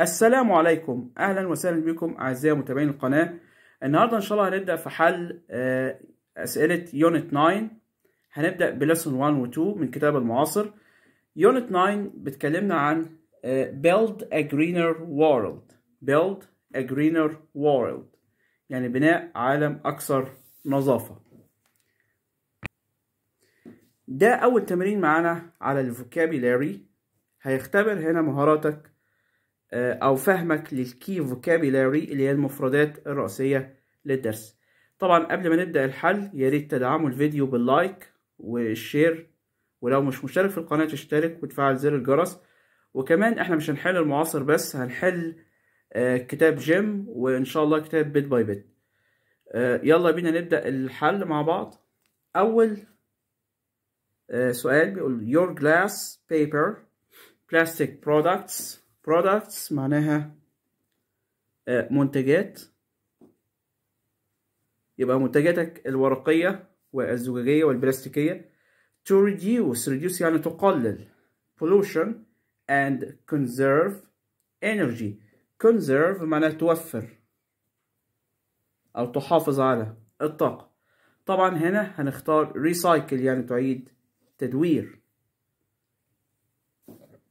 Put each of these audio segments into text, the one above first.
السلام عليكم اهلا وسهلا بكم اعزائي متابعين القناه النهارده ان شاء الله هنبدا في حل آه، اسئله يونت 9 هنبدا بليسون 1 و 2 من كتاب المعاصر يونت 9 بتكلمنا عن آه، build a greener world build a greener world يعني بناء عالم اكثر نظافه ده اول تمرين معانا على الفوكابيلاري هيختبر هنا مهاراتك آه، او فهمك للكي فوكابيلاري اللي هي المفردات الرئيسيه للدرس طبعا قبل ما نبدا الحل يا ريت تدعموا الفيديو باللايك والشير ولو مش مشترك في القناه تشترك وتفعل زر الجرس وكمان احنا مش هنحل المعاصر بس هنحل آه، كتاب جيم وان شاء الله كتاب بيت باي بيت يلا بينا نبدا الحل مع بعض اول آه، سؤال بيقول your glass paper plastic products products معناها آه، منتجات يبقى منتجاتك الورقية والزجاجية والبلاستيكية to reduce reduce يعني تقلل pollution and conserve energy conserve معناها توفر أو تحافظ على الطاقة طبعا هنا هنختار recycle يعني تعيد تدوير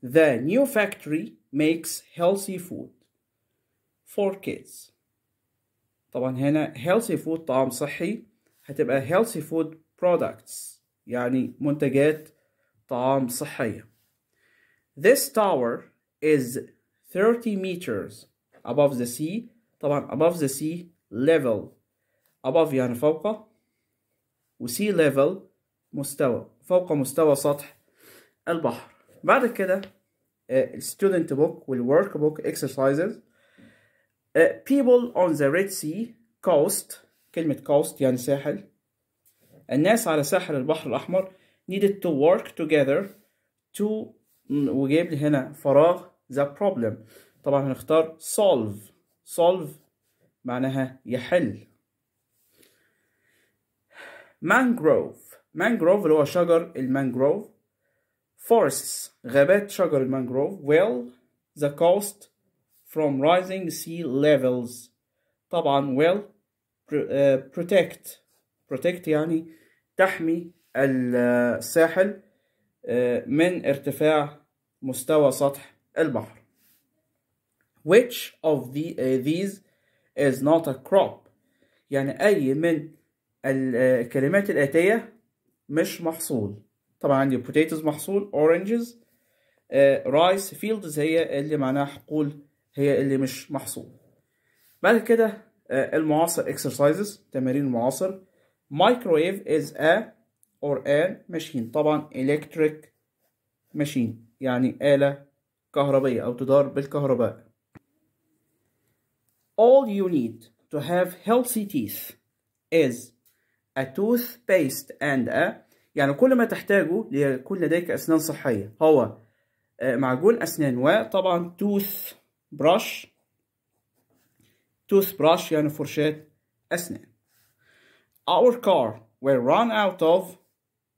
The new factory makes healthy food for kids. طبعا هنا healthy food طعام صحي هتبقى healthy food products يعني منتجات طعام صحية. This tower is 30 meters above the sea طبعا above the sea level above يعني فوق و sea level مستوى فوق مستوى سطح البحر بعد كده student book work book exercises people on the Red Sea coast كلمة coast يعني ساحل الناس على ساحل البحر الأحمر needed to work together to وجيب لي هنا فراغ the problem طبعا هنختار solve solve معناها يحل mangrove mangrove اللي هو شجر المانجروف forests غابات شجر المانجروف will the cost from rising sea levels طبعا will آه، protect protect يعني تحمي الساحل آه، من ارتفاع مستوى سطح البحر which of the, uh, these is not a crop يعني أي من الكلمات الآتية مش محصول طبعا عندي potatoes محصول oranges rice fields هي اللي معناها حقول هي اللي مش محصول بعد كده المعاصر exercises تمارين المعاصر microwave is a or an machine طبعا electric machine يعني آلة كهربية أو تدار بالكهرباء all you need to have healthy teeth is a toothpaste and a يعني كل ما تحتاجه ليكون لديك أسنان صحية هو آه، معجون أسنان وطبعا توث براش توث براش يعني فرشاة أسنان Our car will run out of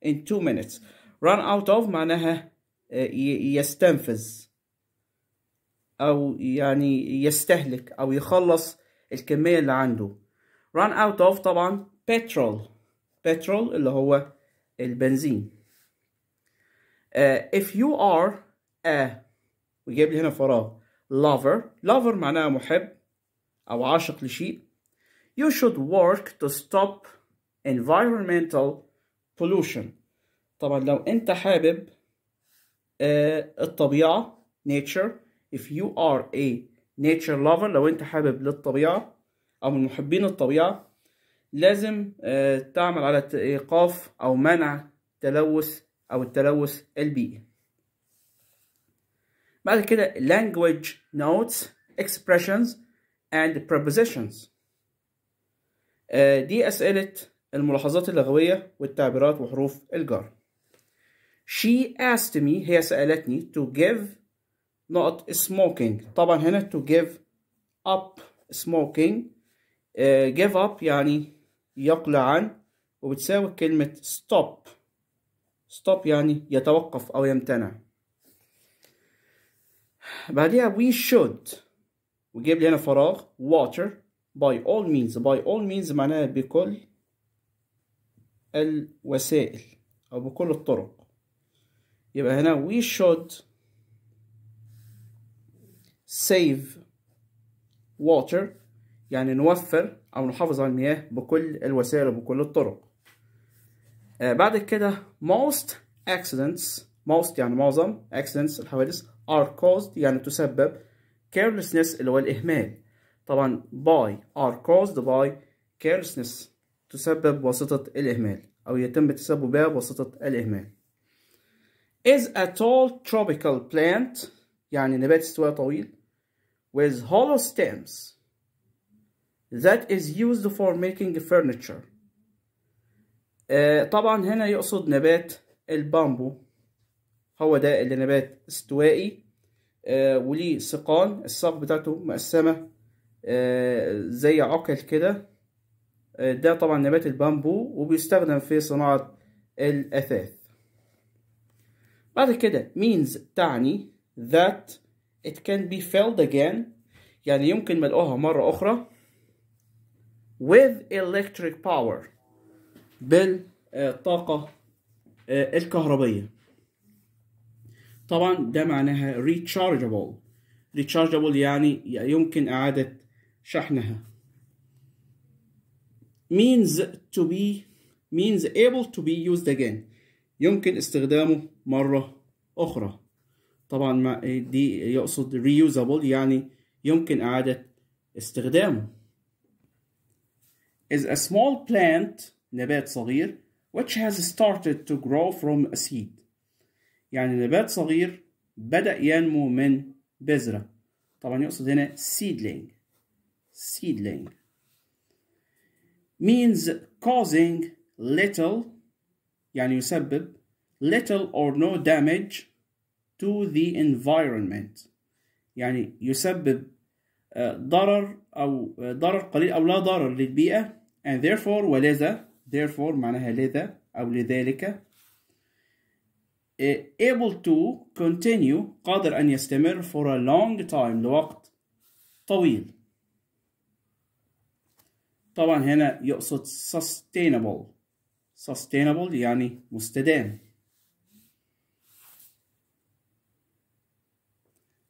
in two minutes run out of معناها آه، يستنفذ أو يعني يستهلك أو يخلص الكمية اللي عنده run out of طبعا petrol petrol اللي هو البنزين uh, if you are a وجايب لي هنا فراغ lover lover معناها محب أو عاشق لشيء you should work to stop environmental pollution طبعا لو أنت حابب uh, الطبيعة nature if you are a nature lover لو أنت حابب للطبيعة أو من محبين الطبيعة لازم آه، تعمل على ايقاف او منع تلوث او التلوث البيئي بعد كده language notes expressions and prepositions آه، دي أسئلة الملاحظات اللغوية والتعبيرات وحروف الجر she asked me هي سألتني to give not smoking طبعا هنا to give up smoking آه، give up يعني يقلع عن وبتساوي كلمة stop stop يعني يتوقف أو يمتنع بعدها we should وجيب لي هنا فراغ water by all means by all means معناها بكل الوسائل أو بكل الطرق يبقى هنا we should save water يعني نوفر أو نحافظ على المياه بكل الوسائل وبكل الطرق آه بعد كده most accidents most يعني معظم accidents الحوادث are caused يعني تسبب carelessness اللي هو الإهمال طبعا by are caused by carelessness تسبب بواسطة الإهمال أو يتم تسببها بواسطة الإهمال is a tall tropical plant يعني نبات استواء طويل with hollow stems that is used for making furniture آه، طبعا هنا يقصد نبات البامبو هو ده اللي نبات استوائي آه، وليه سقان الساق بتاعته مقسمة آه، زي عقل كده ده طبعا نبات البامبو وبيستخدم في صناعة الأثاث بعد كده means تعني that it can be filled again يعني يمكن ملقوها مرة أخرى with electric power بالطاقة آه، آه، الكهربية طبعا ده معناها rechargeable rechargeable يعني يمكن إعادة شحنها means to be means able to be used again يمكن استخدامه مرة أخرى طبعا دي يقصد reusable يعني يمكن إعادة استخدامه is a small plant نبات صغير which has started to grow from a seed يعني نبات صغير بدأ ينمو من بذرة طبعا يقصد هنا seedling seedling means causing little يعني يسبب little or no damage to the environment يعني يسبب ضرر أو ضرر قليل أو لا ضرر للبيئة and therefore ولذا therefore معناها لذا أو لذلك able to continue قادر أن يستمر for a long time لوقت طويل طبعا هنا يقصد sustainable sustainable يعني مستدام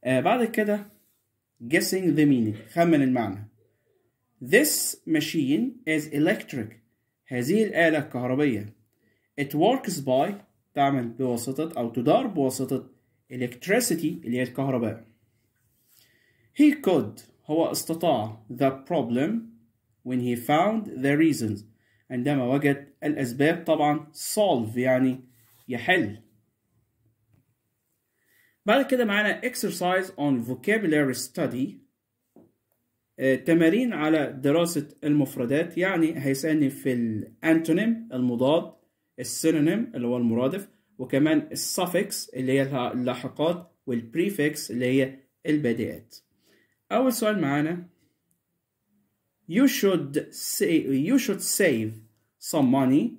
آه بعد كده guessing the meaning خمن المعنى This machine is electric. هذه الآلة الكهربية. It works by تعمل بواسطة أو تدار بواسطة electricity اللي هي الكهرباء. He could هو استطاع the problem when he found the reasons عندما وجد الأسباب طبعا solve يعني يحل بعد كده معانا exercise on vocabulary study آه، تمارين على دراسة المفردات يعني هيسألني في الأنتونيم المضاد السينونيم اللي هو المرادف وكمان السافكس اللي هي اللاحقات والبريفكس اللي هي البدايات أول سؤال معانا you should say you should save some money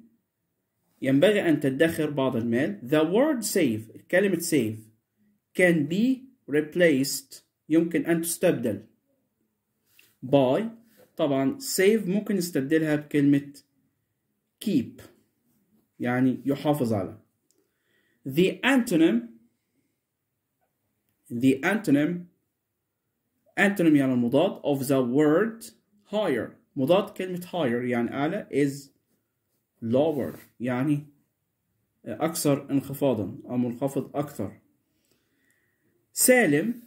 ينبغي أن تدخر بعض المال the word save كلمة save can be replaced يمكن أن تستبدل باي طبعا save ممكن نستبدلها بكلمة keep يعني يحافظ على the antonym the antonym antonym يعني المضاد of the word higher مضاد كلمة higher يعني أعلى is lower يعني أكثر انخفاضا أو منخفض أكثر سالم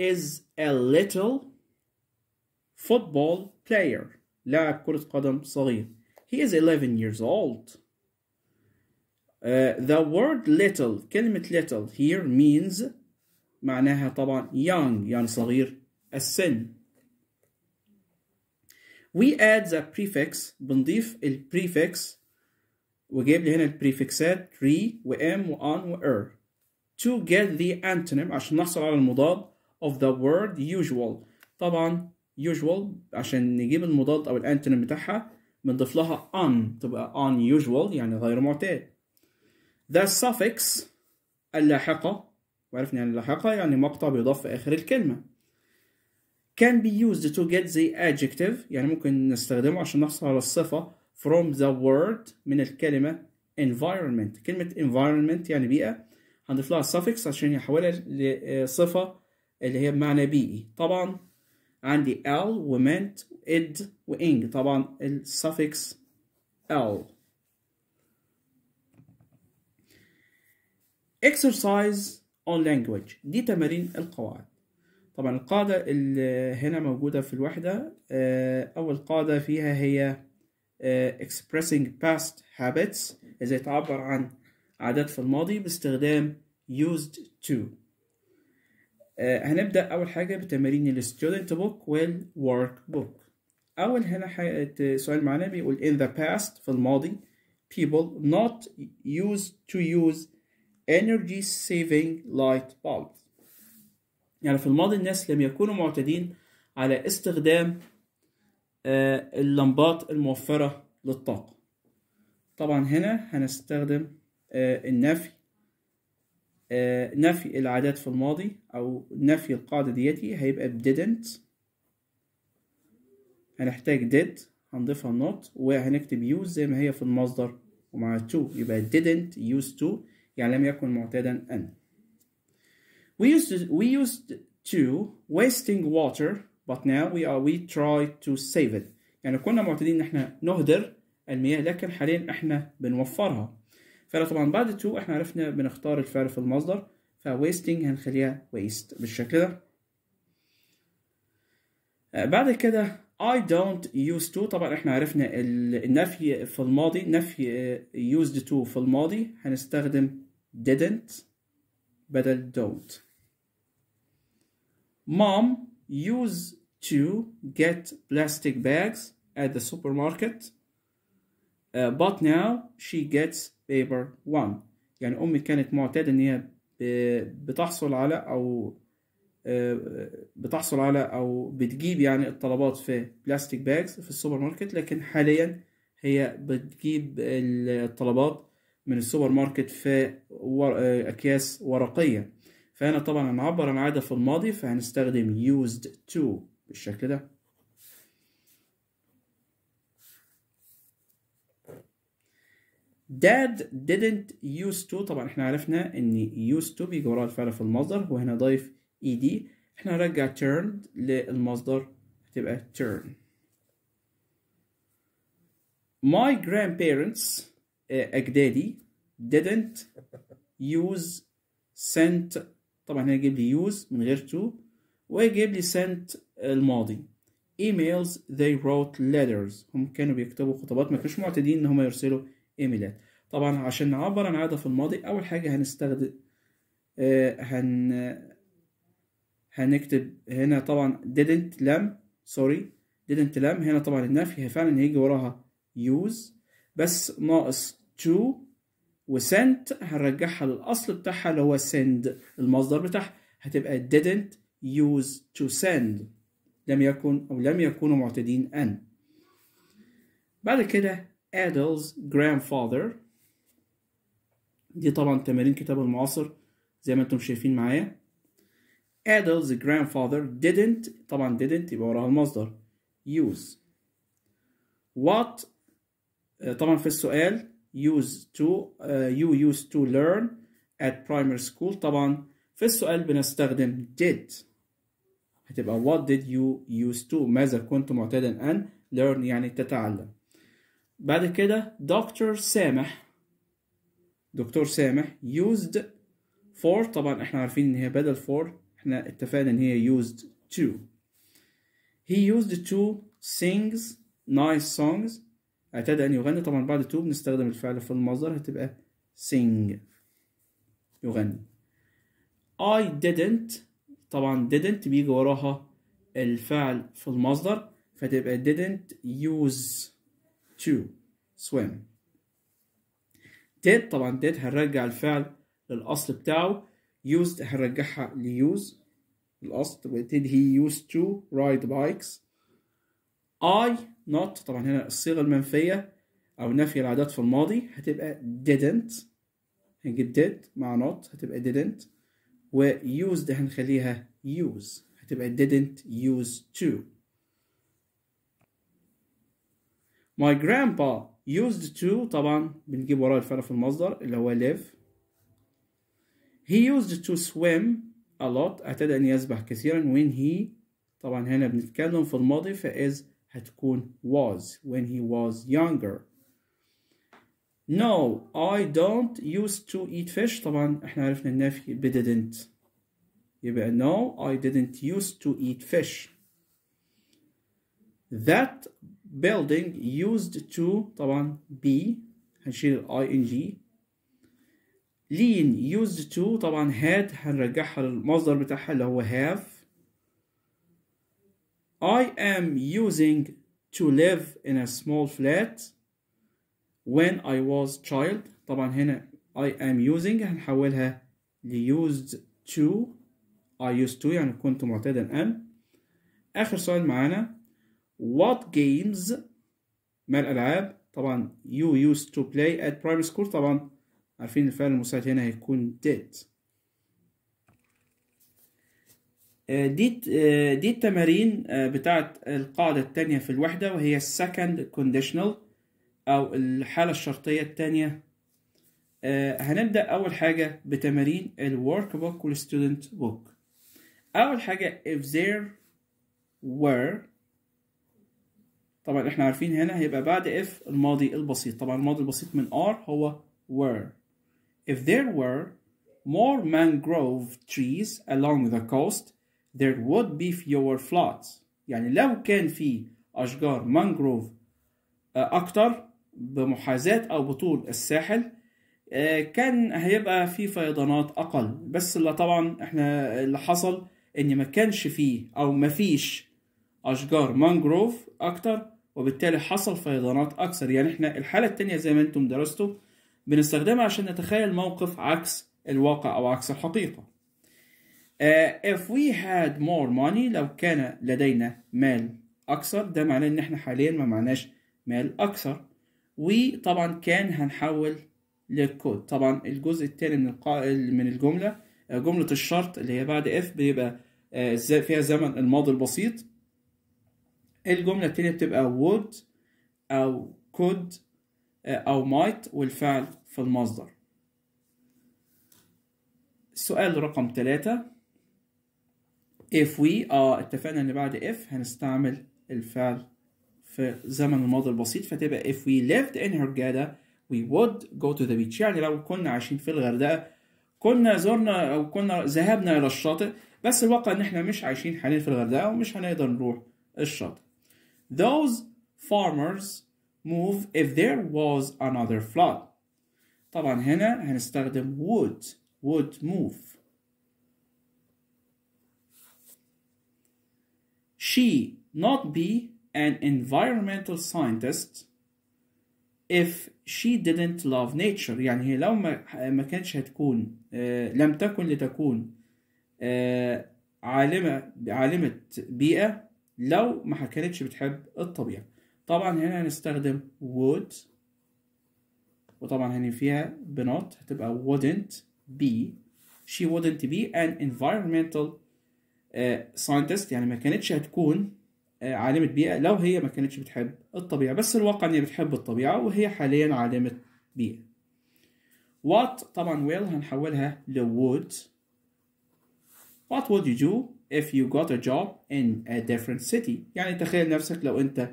is a little football player لاعب كرة قدم صغير he is 11 years old uh, the word little كلمة little here means معناها طبعا young يعني صغير السن we add the prefix بنضيف ال prefix وجايب لي هنا البريفكسات re و on و er to get the antonym عشان نحصل على المضاد of the word usual طبعا usual عشان نجيب المضاد او الانتونيم بتاعها بنضيف لها on تبقى unusual يعني غير معتاد the suffix اللاحقة وعرفنا يعني اللاحقة يعني مقطع بيضاف في آخر الكلمة can be used to get the adjective يعني ممكن نستخدمه عشان نحصل على الصفة from the word من الكلمة environment كلمة environment يعني بيئة هنضيف لها suffix عشان يحولها لصفة اللي هي بمعنى بيئي طبعا عندي ال ومنت اد وانج طبعا السفكس ال exercise on language دي تمارين القواعد طبعا القاعدة اللي هنا موجودة في الوحدة آه، أول قاعدة فيها هي آه، expressing past habits إزاي تعبر عن عادات في الماضي باستخدام used to آه، هنبدأ أول حاجة بتمارين الستودنت بوك والورك بوك أول هنا سؤال معانا بيقول in the past في الماضي people not used to use energy saving light bulbs يعني في الماضي الناس لم يكونوا معتادين على استخدام آه، اللمبات الموفرة للطاقة طبعا هنا هنستخدم آه، النفي آه، نفي العادات في الماضي او نفي القاعده ديتي هيبقى didn't هنحتاج did هنضيفها not وهنكتب use زي ما هي في المصدر ومع to يبقى didn't use to يعني لم يكن معتادا ان we used to, we used to wasting water but now we are we try to save it يعني كنا معتادين ان احنا نهدر المياه لكن حاليا احنا بنوفرها فلو طبعا بعد تو احنا عرفنا بنختار الفعل في المصدر فويستنج هنخليها waste بالشكل ده آه، بعد كده I don't use to طبعا احنا عرفنا النفي في الماضي نفي آه، used to في الماضي هنستخدم didn't بدل don't mom used to get plastic bags at the supermarket uh, but now she gets paper 1 يعني امي كانت معتاده ان هي بتحصل على او آه، بتحصل على او بتجيب يعني الطلبات في بلاستيك باجز في السوبر ماركت لكن حاليا هي بتجيب الطلبات من السوبر ماركت في آه، اكياس ورقيه فهنا طبعا هنعبر عن عاده في الماضي فهنستخدم used to بالشكل ده Dad didn't used to طبعا احنا عرفنا ان used to بيجي وراء الفعل في المصدر وهنا ضايف ed احنا هنرجع turned للمصدر تبقى turn My grandparents آه، أجدادي didn't use sent طبعا هنا جيب لي use من غير to ويجيب لي sent الماضي emails they wrote letters هم كانوا بيكتبوا خطابات ما كانوش معتدين ان هم يرسلوا ايميلات طبعا عشان نعبر عن عادة في الماضي أول حاجة هنستخدم آه هن هنكتب هنا طبعا didn't لم sorry didn't لم هنا طبعا النفي هي فعلا هيجي وراها use بس ناقص to وسنت هنرجعها للأصل بتاعها اللي هو send المصدر بتاعها هتبقى didn't use to send لم يكن أو لم يكونوا معتدين أن بعد كده Adel's grandfather دي طبعا تمارين كتاب المعاصر زي ما انتم شايفين معايا Adel's grandfather didn't طبعا didn't يبقى وراها المصدر use what طبعا في السؤال used to uh, you used to learn at primary school طبعا في السؤال بنستخدم did هتبقى what did you used to ماذا كنت معتادا أن learn يعني تتعلم بعد كده دكتور سامح دكتور سامح used for طبعا احنا عارفين ان هي بدل for احنا اتفقنا ان هي used to he used to sings nice songs اعتاد ان يغني طبعا بعد to بنستخدم الفعل في المصدر هتبقى sing يغني I didn't طبعا didn't بيجي وراها الفعل في المصدر فتبقى didn't use to swim did طبعا did هنرجع الفعل للأصل بتاعه used هنرجعها ل use الأصل و did he used to ride bikes I not طبعا هنا الصيغة المنفية أو نفي العادات في الماضي هتبقى didn't هنجيب did مع not هتبقى didn't و used هنخليها use هتبقى didn't use to My grandpa used to طبعا بنجيب وراه الفعل في المصدر اللي هو live he used to swim a lot اعتاد ان يسبح كثيرا when he طبعا هنا بنتكلم في الماضي فإز هتكون was when he was younger no I don't used to eat fish طبعا احنا عرفنا النفي ب didn't يبقى no I didn't used to eat fish that building used to طبعا be هنشيل ال ing lean used to طبعا had هنرجعها للمصدر بتاعها اللي هو have I am using to live in a small flat when I was child طبعا هنا I am using هنحولها used to I used to يعني كنت معتادا أن آخر سؤال معانا What games ما الألعاب طبعا you used to play at primary school طبعا عارفين الفعل المساعد هنا هيكون did آه، دي آه، دي التمارين آه، بتاعت القاعدة التانية في الوحدة وهي second conditional أو الحالة الشرطية التانية هنبدأ أول حاجة بتمارين ال workbook وال student book أول حاجة if there were طبعا احنا عارفين هنا هيبقى بعد if الماضي البسيط طبعا الماضي البسيط من are هو were if there were more mangrove trees along the coast there would be fewer floods يعني لو كان في أشجار مانجروف آه، أكتر بمحاذاة أو بطول الساحل آه، كان هيبقى في فيضانات أقل بس اللي طبعا احنا اللي حصل إن ما كانش فيه أو ما فيش أشجار مانجروف أكتر وبالتالي حصل فيضانات أكثر يعني إحنا الحالة التانية زي ما أنتم درستوا بنستخدمها عشان نتخيل موقف عكس الواقع أو عكس الحقيقة uh, if we had more money لو كان لدينا مال أكثر ده معناه إن إحنا حاليا ما معناش مال أكثر وطبعا كان هنحول للكود طبعا الجزء التاني من القائل من الجملة آه، جملة الشرط اللي هي بعد if بيبقى آه، فيها زمن الماضي البسيط الجملة التانية بتبقى would أو could آه، أو might والفعل في المصدر السؤال رقم تلاتة if we اه اتفقنا ان بعد if هنستعمل الفعل في زمن الماضي البسيط فتبقى if we lived in Hurghada we would go to the beach يعني لو كنا عايشين في الغردقة كنا زرنا أو كنا ذهبنا إلى الشاطئ بس الواقع إن إحنا مش عايشين حاليا في الغردقة ومش هنقدر نروح الشاطئ those farmers move if there was another flood طبعا هنا هنستخدم would would move she not be an environmental scientist if she didn't love nature يعني هي لو ما ما كانتش هتكون لم تكن لتكون عالمة عالمة بيئة لو ما كانتش بتحب الطبيعة طبعا هنا هنستخدم would وطبعا هنا فيها بنوت هتبقى wouldn't be she wouldn't be an environmental آه، scientist يعني ما كانتش هتكون آه، عالمة بيئة لو هي ما كانتش بتحب الطبيعة بس الواقع ان هي بتحب الطبيعة وهي حاليا عالمة بيئة what طبعا will هنحولها ل would what would you do if you got a job in a different city يعني تخيل نفسك لو انت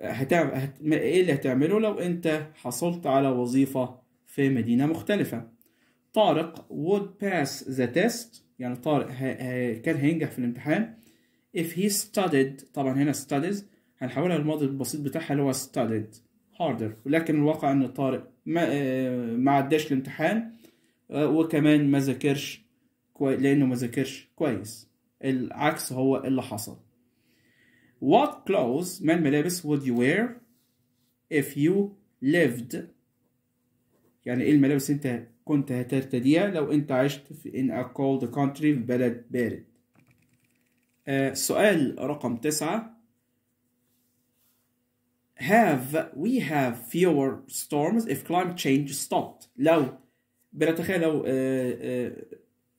آه، هتعمل ايه اللي هتعمله لو انت حصلت على وظيفة في مدينة مختلفة طارق would pass the test يعني طارق ه... ه... كان هينجح في الامتحان if he studied طبعا هنا studies هنحولها للماضي البسيط بتاعها اللي هو studied harder ولكن الواقع ان طارق ما آه، ما عداش الامتحان آه، وكمان ما ذاكرش كوي... لانه ما ذاكرش كويس العكس هو اللي حصل what clothes ما الملابس would you wear if you lived يعني ايه الملابس انت كنت هترتديها لو انت عشت في in a cold country في بلد بارد آه سؤال رقم تسعة have we have fewer storms if climate change stopped لو بنتخيل لو آه آه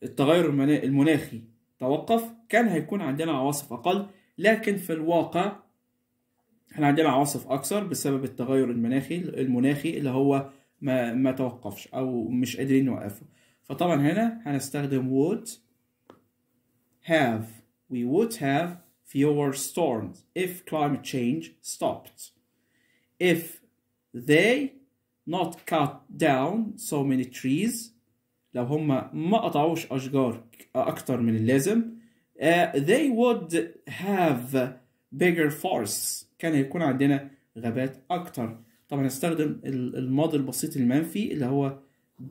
التغير المناخي توقف كان هيكون عندنا عواصف أقل لكن في الواقع احنا عندنا عواصف أكثر بسبب التغير المناخي المناخي اللي هو ما, ما توقفش أو مش قادرين نوقفه فطبعا هنا هنستخدم would have we would have fewer storms if climate change stopped if they not cut down so many trees لو هم ما قطعوش أشجار أكتر من اللازم uh, they would have bigger forests كان هيكون عندنا غابات أكتر طبعا هستخدم الماضي البسيط المنفي اللي هو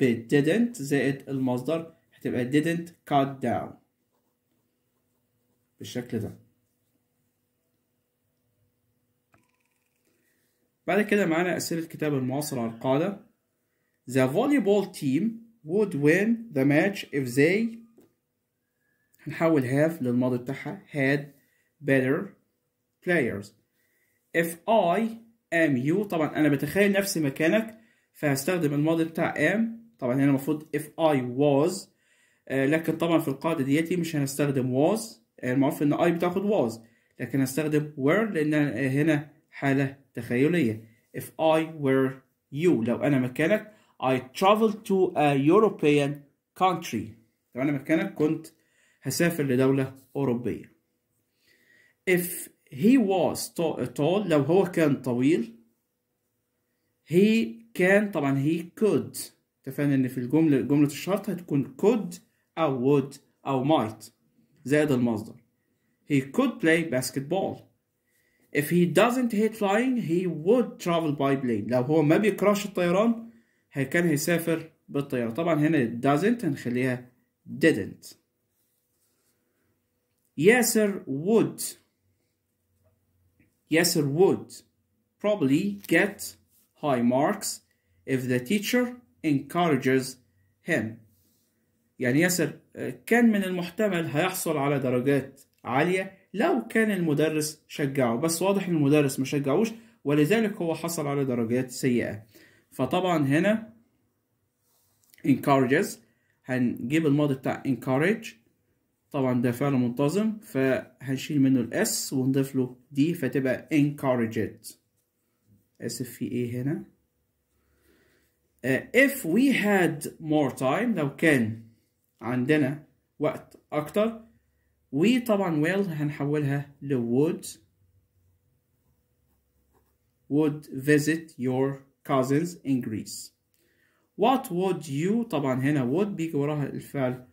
didn't زائد المصدر هتبقى didn't cut down بالشكل ده بعد كده معانا أسئلة الكتاب المعاصرة على القاعدة The volleyball team would win the match if they هنحول have للماضي بتاعها had better players if I am you طبعا أنا بتخيل نفسي مكانك فهستخدم الماضي بتاع am طبعا هنا المفروض if I was آه، لكن طبعا في القاعدة ديتي مش هنستخدم was آه، المعروف إن I بتاخد was لكن هستخدم were لأن هنا حالة تخيلية if I were you لو أنا مكانك I traveled to a European country لو أنا مكانك كنت هسافر لدولة أوروبية if he was tall لو هو كان طويل he can طبعا he could اتفقنا ان في الجملة جملة الشرط هتكون could أو would أو might زائد المصدر he could play basketball if he doesn't hate flying he would travel by plane لو هو ما بيكرهش الطيران كان هيسافر بالطيارة طبعا هنا doesn't هنخليها didn't ياسر would ياسر would probably get high marks if the teacher encourages him يعني ياسر كان من المحتمل هيحصل على درجات عالية لو كان المدرس شجعه بس واضح ان المدرس ما شجعوش ولذلك هو حصل على درجات سيئة فطبعا هنا encourages هنجيب الماضي بتاع encourage طبعا ده فعل منتظم فهنشيل منه الاس ونضيف له دي فتبقى encouraged اسف في ايه هنا uh, if we had more time لو كان عندنا وقت اكتر we طبعا will هنحولها ل would would visit your cousins in Greece what would you طبعا هنا would بيجي وراها الفعل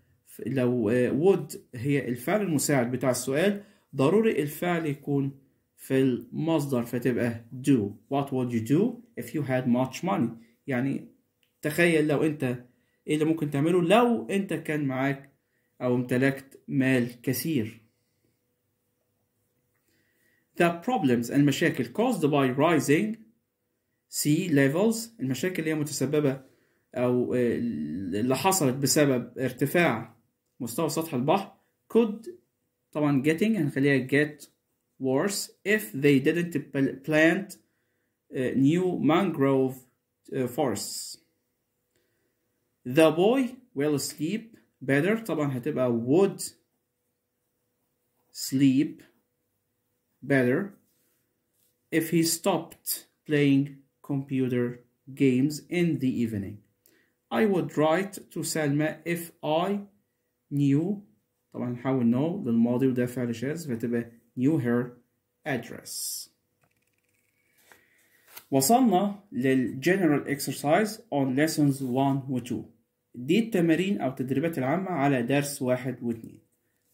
لو آه، would هي الفعل المساعد بتاع السؤال ضروري الفعل يكون في المصدر فتبقى do what would you do if you had much money يعني تخيل لو انت ايه اللي ممكن تعمله لو انت كان معاك او امتلكت مال كثير The problems المشاكل caused by rising سي ليفلز المشاكل اللي هي متسببة أو اللي حصلت بسبب ارتفاع مستوى سطح البحر could طبعا getting هنخليها get worse if they didn't plant new mangrove forests the boy will sleep better طبعا هتبقى would sleep better if he stopped playing computer games in the evening. I would write to سلمى if I knew طبعا نحاول know للماضي وده فعل شاذ فتبقى knew her address. وصلنا للجنرال اكسرسايز اون lessons 1 و 2 دي التمارين او التدريبات العامة على درس واحد واثنين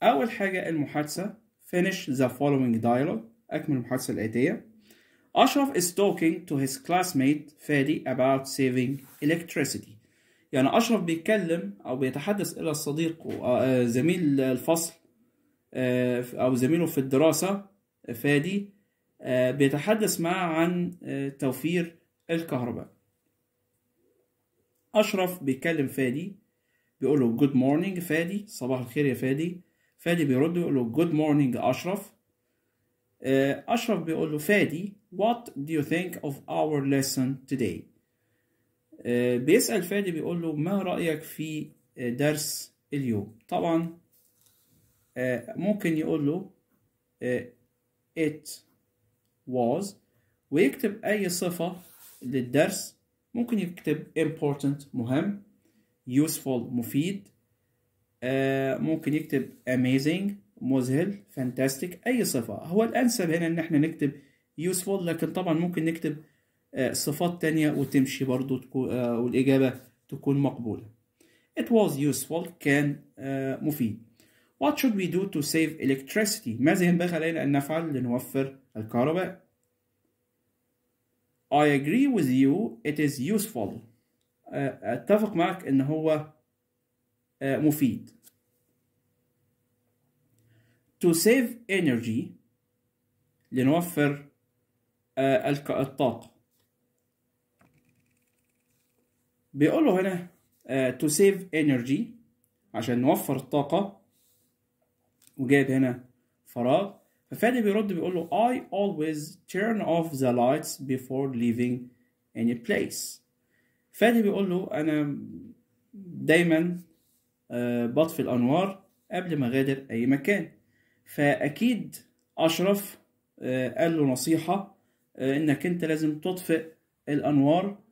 اول حاجة المحادثة finish the following dialogue اكمل المحادثة الاتية Ashraf is talking to his classmate Fadi about saving electricity يعني أشرف بيتكلم أو بيتحدث إلى الصديق آه، زميل الفصل آه، أو زميله في الدراسة فادي آه، بيتحدث معه عن توفير الكهرباء أشرف بيكلم فادي بيقول له جود مورنينج فادي صباح الخير يا فادي فادي بيرد يقول له جود مورنينج أشرف آه، اشرف بيقول له فادي what do you think of our lesson today آه، بيسال فادي بيقول له ما رايك في درس اليوم طبعا آه، ممكن يقول له it was ويكتب اي صفه للدرس ممكن يكتب important مهم useful مفيد ممكن يكتب amazing مذهل فانتاستيك اي صفه هو الانسب هنا ان احنا نكتب يوسفول لكن طبعا ممكن نكتب آه، صفات تانية وتمشي برضو آه، والإجابة تكون مقبولة It was useful كان آه، مفيد What should we do to save electricity ماذا ينبغي علينا أن نفعل لنوفر الكهرباء I agree with you it is useful اتفق معك ان هو مفيد to save energy لنوفر آه، الطاقة بيقول له هنا آه، to save energy عشان نوفر الطاقة وجاب هنا فراغ ففادي بيرد بيقول له I always turn off the lights before leaving any place فادي بيقول له أنا دايما آه، بطفي الأنوار قبل ما أغادر أي مكان فأكيد أشرف آه، قال له نصيحة آه، إنك أنت لازم تطفئ الأنوار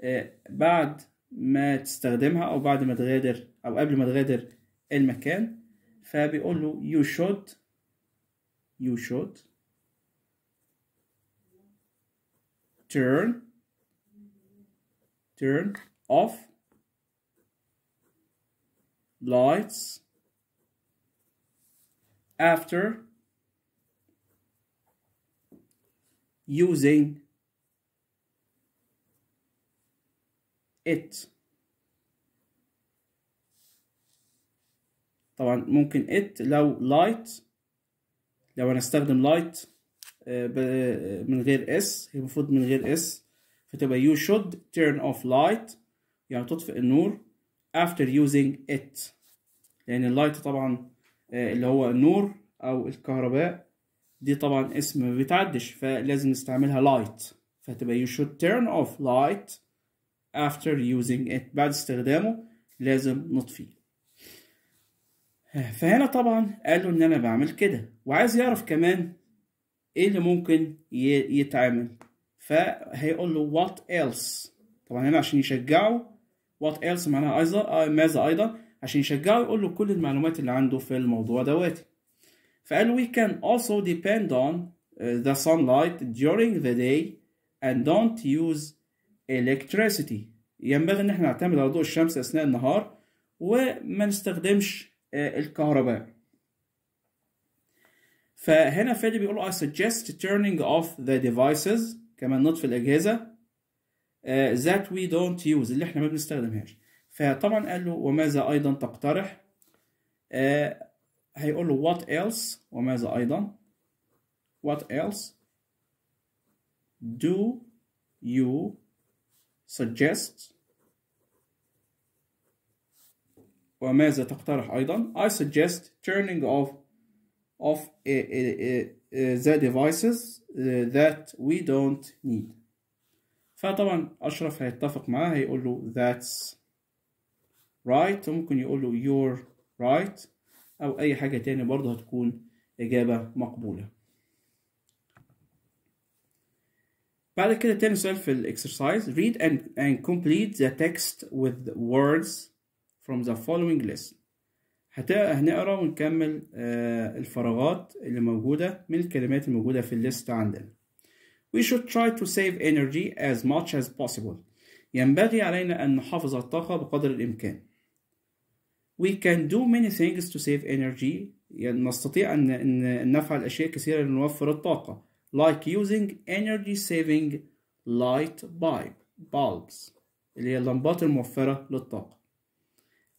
آه، بعد ما تستخدمها أو بعد ما تغادر أو قبل ما تغادر المكان فبيقول له you should you should turn turn off lights after using it طبعا ممكن it لو light لو انا استخدم light من غير s هي المفروض من غير s فتبقى you should turn off light يعني تطفئ النور after using it لان اللايت طبعا آه، اللي هو النور او الكهرباء دي طبعا اسم ما بيتعدش فلازم نستعملها لايت فتبقى you should turn off light after using it بعد استخدامه لازم نطفيه آه، فهنا طبعا قال له ان انا بعمل كده وعايز يعرف كمان ايه اللي ممكن يتعمل فهيقول له what else طبعا هنا عشان يشجعه what else معناها ايضا آه، ماذا ايضا عشان يشجعه يقول له كل المعلومات اللي عنده في الموضوع دوت فقال we can also depend on uh, the sunlight during the day and don't use electricity ينبغي ان احنا نعتمد على ضوء الشمس اثناء النهار وما نستخدمش uh, الكهرباء فهنا فادي بيقول I suggest turning off the devices كمان نطفي الأجهزة uh, that we don't use اللي احنا ما بنستخدمهاش فطبعا قال له وماذا أيضا تقترح آه هيقول له what else وماذا أيضا what else do you suggest وماذا تقترح أيضا I suggest turning off of uh, uh, uh, the devices that we don't need فطبعا أشرف هيتفق معاه هيقول له that's right ممكن يقول له you're right أو أي حاجة تاني برضه هتكون إجابة مقبولة بعد كده تاني سؤال في الاكسرسايز read and, and complete the text with words from the following lesson هنقرا ونكمل آه، الفراغات اللي موجودة من الكلمات الموجودة في الليست عندنا We should try to save energy as much as possible ينبغي علينا أن نحافظ على الطاقة بقدر الإمكان we can do many things to save energy يعني نستطيع أن أن نفعل أشياء كثيرة لنوفر الطاقة like using energy saving light bulb bulbs اللي هي اللمبات الموفرة للطاقة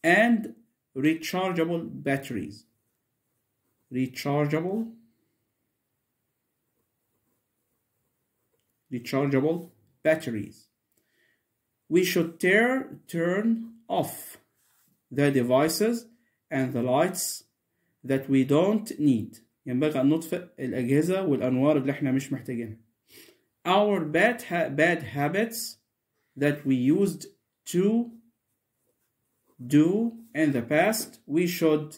and rechargeable batteries rechargeable rechargeable batteries we should tear, turn off the devices and the lights that we don't need ينبغي أن نطفئ الأجهزة والأنوار اللي احنا مش محتاجينها our bad, ha bad habits that we used to do in the past we should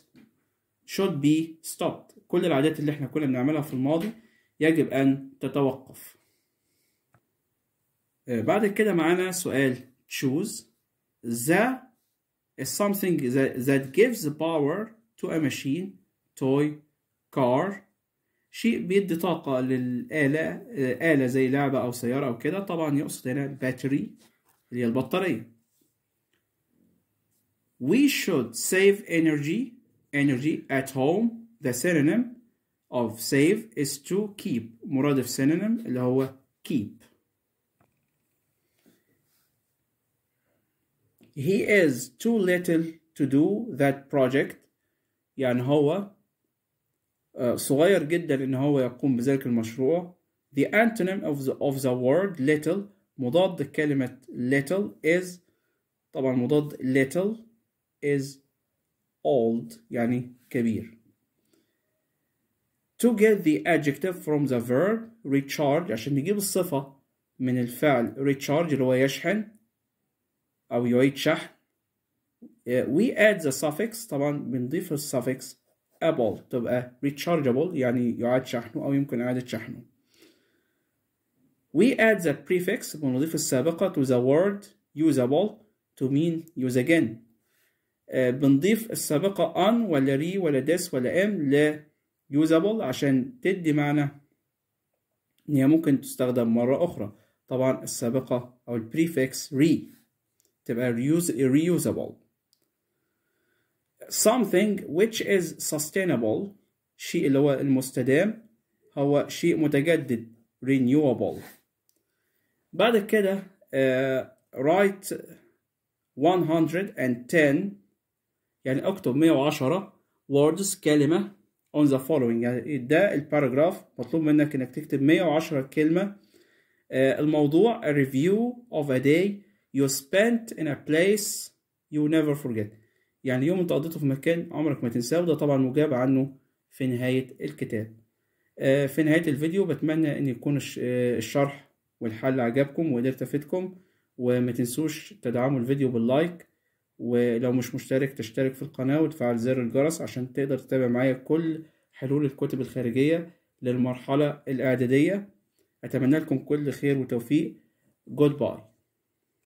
should be stopped كل العادات اللي احنا كنا بنعملها في الماضي يجب أن تتوقف بعد كده معانا سؤال choose the is something that, that gives power to a machine, toy, car شيء بيدي طاقة للآلة آلة زي لعبة أو سيارة أو كده طبعا يقصد هنا battery. اللي هي البطارية We should save energy energy at home the synonym of save is to keep مرادف synonym اللي هو keep he is too little to do that project يعني هو uh, صغير جدا ان هو يقوم بذلك المشروع the antonym of the, of the word little مضاد كلمة little is طبعا مضاد little is old يعني كبير to get the adjective from the verb recharge عشان نجيب الصفة من الفعل recharge اللي هو يشحن أو يعيد شحن وي uh, add the suffix طبعا بنضيف suffix able تبقى rechargeable يعني يعاد شحنه أو يمكن إعادة شحنه we add the prefix بنضيف السابقة to the word usable to mean use again بنضيف uh, السابقة on ولا re ولا this ولا am ل usable عشان تدي معنى إن هي ممكن تستخدم مرة أخرى طبعا السابقة أو البريفكس re تبقى reuse, reusable something which is sustainable شيء اللي هو المستدام هو شيء متجدد renewable بعد كده uh, write 110 يعني اكتب 110 words كلمة on the following يعني ده الباراجراف مطلوب منك انك تكتب 110 كلمة uh, الموضوع a review of a day you spent in a place you never forget يعني يوم انت قضيته في مكان عمرك ما تنساه وده طبعا مجاب عنه في نهاية الكتاب آه، في نهاية الفيديو بتمنى ان يكون آه، الشرح والحل عجبكم وقدرت افيدكم وما تنسوش تدعموا الفيديو باللايك ولو مش مشترك تشترك في القناة وتفعل زر الجرس عشان تقدر تتابع معايا كل حلول الكتب الخارجية للمرحلة الإعدادية أتمنى لكم كل خير وتوفيق جود باي